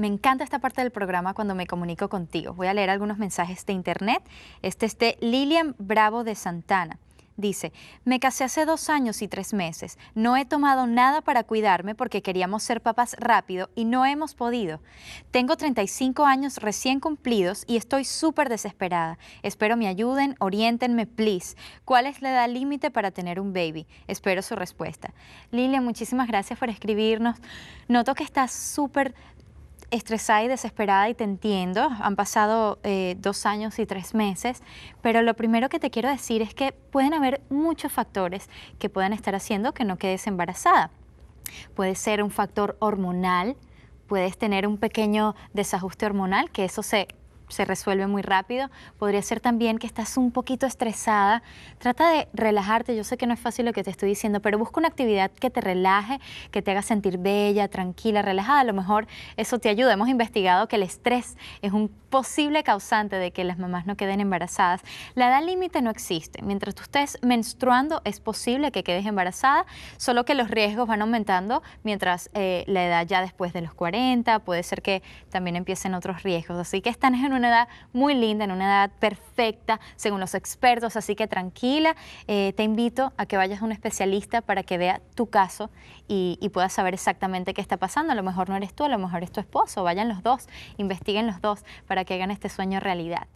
me encanta esta parte del programa cuando me comunico contigo. Voy a leer algunos mensajes de internet. Este es de Lilian Bravo de Santana. Dice, me casé hace dos años y tres meses. No he tomado nada para cuidarme porque queríamos ser papás rápido y no hemos podido. Tengo 35 años recién cumplidos y estoy súper desesperada. Espero me ayuden, oriéntenme, please. ¿Cuál es la edad límite para tener un baby? Espero su respuesta. Lilian, muchísimas gracias por escribirnos. Noto que estás súper estresada y desesperada y te entiendo. Han pasado eh, dos años y tres meses, pero lo primero que te quiero decir es que pueden haber muchos factores que puedan estar haciendo que no quedes embarazada. Puede ser un factor hormonal, puedes tener un pequeño desajuste hormonal, que eso se se resuelve muy rápido. Podría ser también que estás un poquito estresada. Trata de relajarte. Yo sé que no es fácil lo que te estoy diciendo, pero busca una actividad que te relaje, que te haga sentir bella, tranquila, relajada. A lo mejor eso te ayuda. Hemos investigado que el estrés es un posible causante de que las mamás no queden embarazadas. La edad límite no existe. Mientras tú estés menstruando, es posible que quedes embarazada, solo que los riesgos van aumentando mientras eh, la edad ya después de los 40, puede ser que también empiecen otros riesgos. Así que en una edad muy linda, en una edad perfecta, según los expertos, así que tranquila, eh, te invito a que vayas a un especialista para que vea tu caso y, y, puedas saber exactamente qué está pasando. A lo mejor no eres tú, a lo mejor es tu esposo, vayan los dos, investiguen los dos para que hagan este sueño realidad.